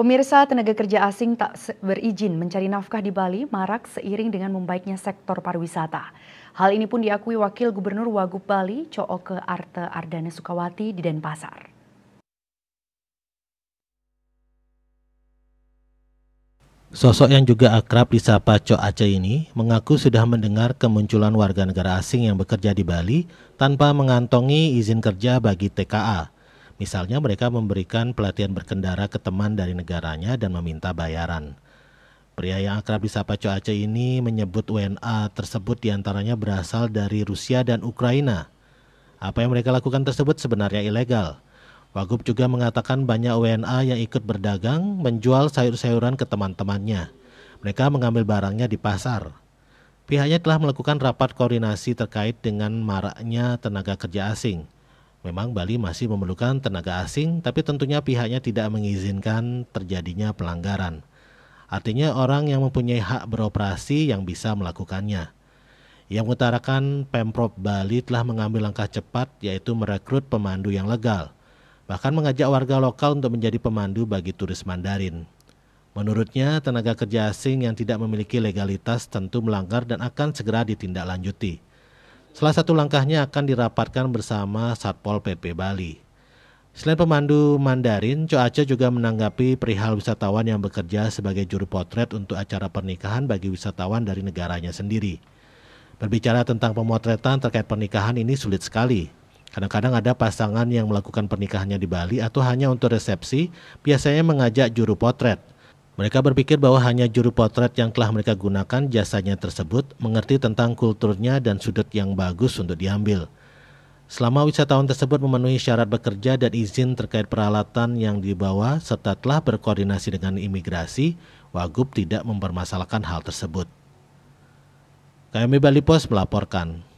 Pemirsa tenaga kerja asing tak berizin mencari nafkah di Bali marak seiring dengan membaiknya sektor pariwisata. Hal ini pun diakui Wakil Gubernur Wagub Bali, Cooke Arte Ardana Sukawati di Denpasar. Sosok yang juga akrab disapa Co Aceh ini mengaku sudah mendengar kemunculan warga negara asing yang bekerja di Bali tanpa mengantongi izin kerja bagi TKA. Misalnya mereka memberikan pelatihan berkendara ke teman dari negaranya dan meminta bayaran. Pria yang akrab disapa Coace ini menyebut WNA tersebut diantaranya berasal dari Rusia dan Ukraina. Apa yang mereka lakukan tersebut sebenarnya ilegal. Wagub juga mengatakan banyak WNA yang ikut berdagang menjual sayur-sayuran ke teman-temannya. Mereka mengambil barangnya di pasar. Pihaknya telah melakukan rapat koordinasi terkait dengan maraknya tenaga kerja asing. Memang Bali masih memerlukan tenaga asing, tapi tentunya pihaknya tidak mengizinkan terjadinya pelanggaran. Artinya orang yang mempunyai hak beroperasi yang bisa melakukannya. Yang mengutarakan Pemprov Bali telah mengambil langkah cepat yaitu merekrut pemandu yang legal, bahkan mengajak warga lokal untuk menjadi pemandu bagi turis Mandarin. Menurutnya, tenaga kerja asing yang tidak memiliki legalitas tentu melanggar dan akan segera ditindaklanjuti. Salah satu langkahnya akan dirapatkan bersama Satpol PP Bali. Selain pemandu Mandarin, Aceh juga menanggapi perihal wisatawan yang bekerja sebagai juru potret untuk acara pernikahan bagi wisatawan dari negaranya sendiri. Berbicara tentang pemotretan terkait pernikahan ini sulit sekali. Kadang-kadang ada pasangan yang melakukan pernikahannya di Bali atau hanya untuk resepsi, biasanya mengajak juru potret. Mereka berpikir bahwa hanya juru potret yang telah mereka gunakan jasanya tersebut mengerti tentang kulturnya dan sudut yang bagus untuk diambil. Selama wisatawan tersebut memenuhi syarat bekerja dan izin terkait peralatan yang dibawa serta telah berkoordinasi dengan imigrasi, Wagub tidak mempermasalahkan hal tersebut. KMI Bali Post melaporkan.